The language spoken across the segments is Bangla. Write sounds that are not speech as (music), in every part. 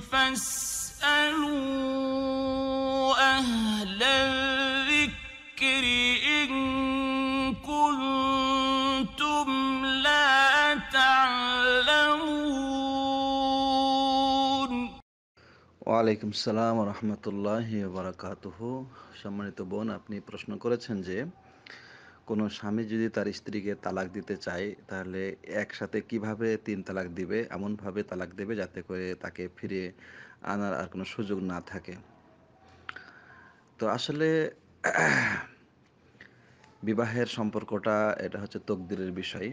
فاسألوا أهل الذكر إن كنتم لا تعلمون ওয়ালাইকুম সালাম রহমতুল্লাহ বারাকাতুহ সম্মানিত বোন আপনি প্রশ্ন করেছেন যে কোনো স্বামী যদি তার স্ত্রীকে তালাক দিতে চায় তাহলে একসাথে কিভাবে তিন তালাক দিবে এমনভাবে তালাক দেবে যাতে করে তাকে ফিরে আনার আর কোনো সুযোগ না থাকে তো আসলে বিবাহের সম্পর্কটা এটা হচ্ছে তকদিরের বিষয়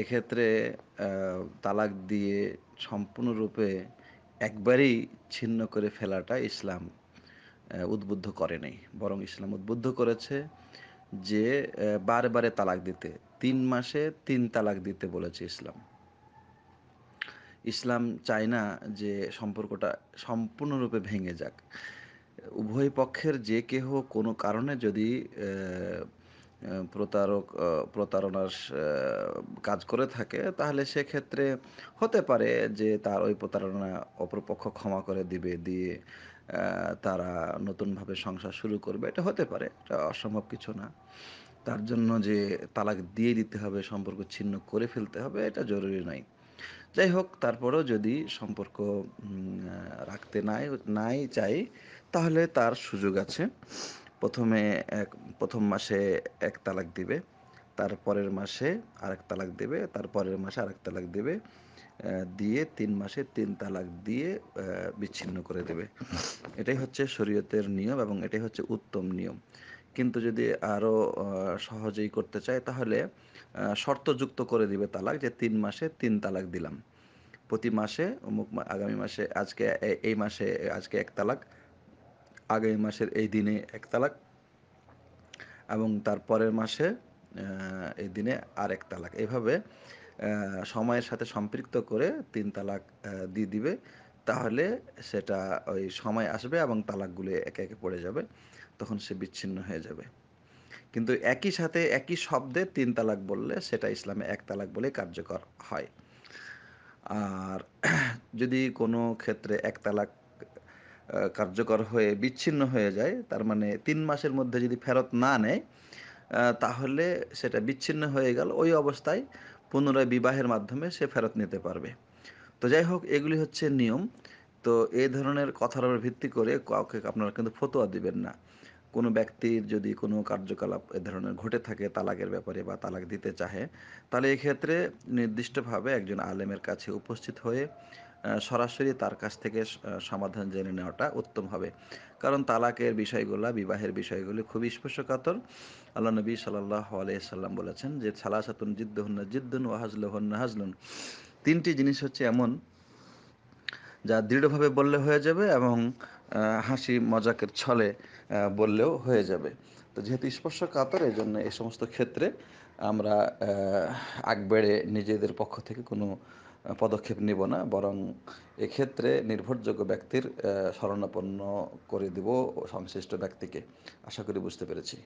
এক্ষেত্রে তালাক দিয়ে সম্পূর্ণরূপে একবারেই ছিন্ন করে ফেলাটা ইসলাম উদ্বুদ্ধ করে নাই বরং ইসলাম উদ্বুদ্ধ করেছে যে বারে বারে তালাক দিতে তিন মাসে তিন তালাক দিতে বলেছে ইসলাম ইসলাম চায় না যে সম্পর্কটা সম্পূর্ণরূপে ভেঙে যাক উভয় পক্ষের যে কেহ কোনো কারণে যদি প্রতারক প্রতারণার কাজ করে থাকে তাহলে সেক্ষেত্রে হতে পারে যে তার ওই প্রতারণা অপরপক্ষ ক্ষমা করে দিবে দিয়ে তারা নতুনভাবে সংসার শুরু করবে এটা হতে পারে এটা অসম্ভব কিছু না তার জন্য যে তালাক দিয়ে দিতে হবে সম্পর্ক ছিন্ন করে ফেলতে হবে এটা জরুরি নয় যাই হোক তারপরেও যদি সম্পর্ক রাখতে নাই নাই চাই তাহলে তার সুযোগ আছে প্রথমে এক প্রথম মাসে এক তালাক দিবে তার পরের মাসে আরেক তালাক দেবে তার পরের মাসে আরেক তালাক দেবে দিয়ে তিন মাসে তিন তালাক দিয়ে বিচ্ছিন্ন করে দেবে এটাই হচ্ছে শরীয়তের নিয়ম এবং এটাই হচ্ছে উত্তম নিয়ম কিন্তু যদি আরও সহজেই করতে চায় তাহলে শর্তযুক্ত করে দিবে তালাক যে তিন মাসে তিন তালাক দিলাম প্রতি মাসে অমুক আগামী মাসে আজকে এই মাসে আজকে এক তালাক আগামী মাসের এই দিনে এক তালাক এবং তার পরের মাসে এই দিনে আর এক তালাক এভাবে সময়ের সাথে সম্পৃক্ত করে তিন তালাক দিয়ে দিবে তাহলে সেটা ওই সময় আসবে এবং তালাকগুলো একে একে পড়ে যাবে তখন সে বিচ্ছিন্ন হয়ে যাবে কিন্তু একই সাথে একই শব্দে তিন তালাক বললে সেটা ইসলামে এক তালাক বলে কার্যকর হয় আর (clears throat) যদি কোনো ক্ষেত্রে এক তালাক কার্যকর হয়ে বিচ্ছিন্ন হয়ে যায় তার মানে তিন মাসের মধ্যে যদি ফেরত না নেয় তাহলে সেটা বিচ্ছিন্ন হয়ে গেল ওই অবস্থায় পুনরায় বিবাহের মাধ্যমে সে ফেরত নিতে পারবে তো যাই হোক এগুলি হচ্ছে নিয়ম তো এই ধরনের কথার উপর ভিত্তি করে কাউকে আপনারা কিন্তু ফতোয়া দিবেন না কোনো ব্যক্তির যদি কোনো কার্যকলাপ এ ধরনের ঘটে থাকে তালাকের ব্যাপারে বা তালাক দিতে চাহে তাহলে এক্ষেত্রে নির্দিষ্টভাবে একজন আলেমের কাছে উপস্থিত হয়ে সরাসরি তার কাছ থেকে সমাধান জেনে নেওয়াটা উত্তম হবে কারণ তালাকের বিষয়গুলো বিবাহের বিষয়গুলি খুবই স্পর্শকাতর আল্লাহ নবী সাল্লাহ আলাইসাল্লাম বলেছেন যে সালাসাতুন জিদ্দুহন্না জিদ্দুন হন্না হাজলুন তিনটি জিনিস হচ্ছে এমন যা দৃঢ়ভাবে বললে হয়ে যাবে এবং হাসি মজাকের ছলে বললেও হয়ে যাবে তো যেহেতু স্পর্শ কাতর এই জন্য এই সমস্ত ক্ষেত্রে আমরা আগবেড়ে নিজেদের পক্ষ থেকে কোনো পদক্ষেপ নিব না বরং এক্ষেত্রে নির্ভরযোগ্য ব্যক্তির শরণাপন্ন করে দিব সংশ্লিষ্ট ব্যক্তিকে আশা করি বুঝতে পেরেছি